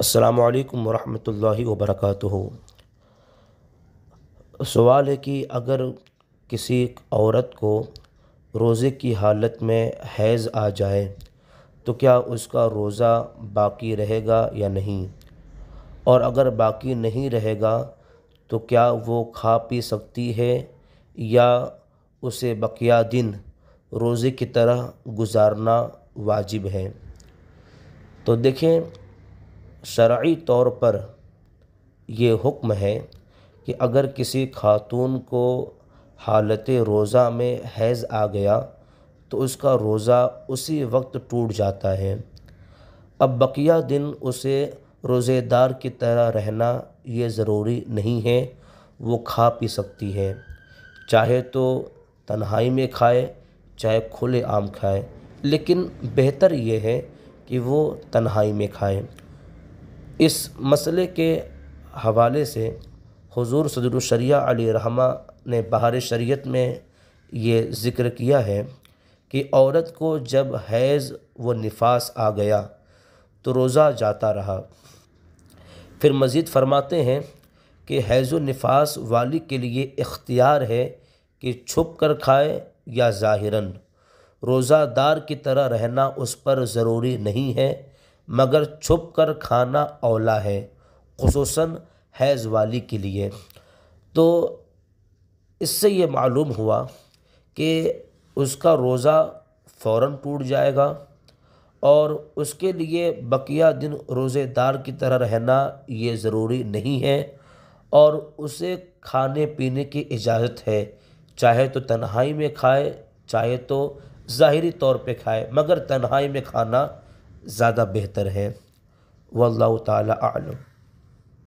अस्सलाम वालेकुम रहमतुल्लाहि व बरकातुहू सवाल है कि अगर किसी औरत को रोज़े की हालत में हैज़ आ जाए तो क्या उसका रोज़ा बाकी रहेगा या नहीं और अगर बाकी नहीं रहेगा तो क्या वो खा पी सकती है या उसे बकिया दिन रोज़े की तरह गुजारना वाजिब है तो देखें शरा तौर पर ये हुक्म है कि अगर किसी खातून को हालत रोज़ा में हैज़ आ गया तो उसका रोज़ा उसी वक्त टूट जाता है अब बकिया दिन उसे रोज़ेदार की तरह रहना ये ज़रूरी नहीं है वो खा पी सकती है चाहे तो तन्हाई में खाए चाहे खुले आम खाए लेकिन बेहतर ये है कि वो तन्हाई में खाए इस मसले के हवाले से हुजूर सदरुशरिया अली रहमा ने बहार शरीयत में ये ज़िक्र किया है कि औरत को जब हैज़ व निफास आ गया तो रोज़ा जाता रहा फिर मज़ीद फरमाते हैं कि हैज़ व वाली के लिए इख्तियार है कि छुप कर खाए या ज़ाहिरन रोज़ादार की तरह रहना उस पर ज़रूरी नहीं है मगर छुप कर खाना औला है खसूस हैज़ वाली के लिए तो इससे ये मालूम हुआ कि उसका रोज़ा फ़ौर टूट जाएगा और उसके लिए बकिया दिन रोज़ेदार की तरह रहना ये ज़रूरी नहीं है और उसे खाने पीने की इजाज़त है चाहे तो तन्हाई में खाए चाहे तो ज़ाहरी तौर पे खाए मगर तन्हाई में खाना ज़्यादा बेहतर है वल्ला ताली आलम